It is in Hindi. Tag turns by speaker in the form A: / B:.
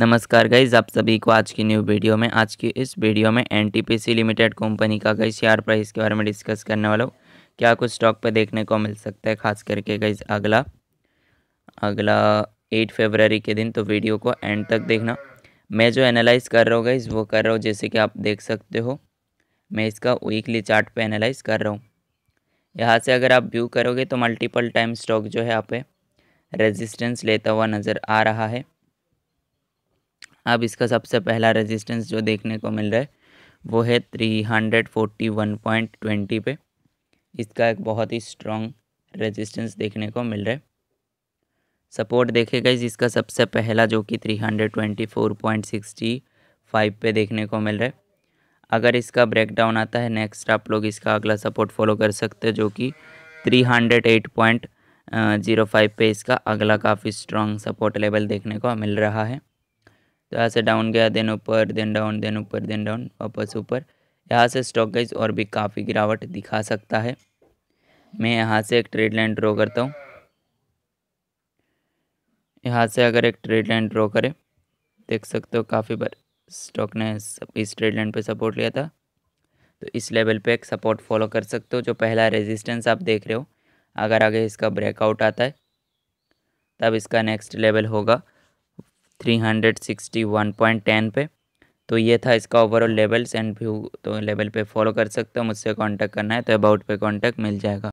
A: नमस्कार गाइज आप सभी को आज की न्यू वीडियो में आज की इस वीडियो में एनटीपीसी लिमिटेड कंपनी का गई शेयर प्राइस के बारे में डिस्कस करने वाला हूँ क्या कुछ स्टॉक पर देखने को मिल सकता है खास करके गईज अगला अगला एट फेबररी के दिन तो वीडियो को एंड तक देखना मैं जो एनालाइज कर रहा हूँ गाइज वो कर रहा हूँ जैसे कि आप देख सकते हो मैं इसका वीकली चार्ट एनालाइज कर रहा हूँ यहाँ से अगर आप व्यू करोगे तो मल्टीपल टाइम स्टॉक जो है आप रेजिस्टेंस लेता हुआ नज़र आ रहा है अब इसका सबसे पहला रेजिस्टेंस जो देखने को मिल रहा है वो है three hundred forty one point twenty पे इसका एक बहुत ही स्ट्रॉन्ग रेजिस्टेंस देखने को मिल रहा है सपोर्ट देखेगा इसका सबसे पहला जो कि three hundred twenty four point sixty five पे देखने को मिल रहा है अगर इसका ब्रेकडाउन आता है नेक्स्ट आप लोग इसका अगला सपोर्ट फॉलो कर सकते हैं जो कि three hundred eight point zero five पे इसका अगला काफ़ी स्ट्रॉन्ग सपोर्ट लेवल देखने को मिल रहा है तो यहाँ से डाउन गया देन ऊपर देन डाउन देन ऊपर देन डाउन वापस ऊपर यहाँ से स्टॉक गाइज और भी काफ़ी गिरावट दिखा सकता है मैं यहाँ से एक ट्रेड लाइन ड्रॉ करता हूँ यहाँ से अगर एक ट्रेड लाइन ड्रॉ करें देख सकते हो काफ़ी बार स्टॉक ने इस ट्रेड लाइन पर सपोर्ट लिया था तो इस लेवल पे एक सपोर्ट फॉलो कर सकते हो जो पहला रेजिस्टेंस आप देख रहे हो अगर आगे इसका ब्रेकआउट आता है तब इसका नेक्स्ट लेवल होगा 361.10 पे तो ये था इसका ओवरऑल लेवल्स एंड व्यू तो लेवल पे फॉलो कर सकते हो मुझसे कांटेक्ट करना है तो अबाउट पे कांटेक्ट मिल जाएगा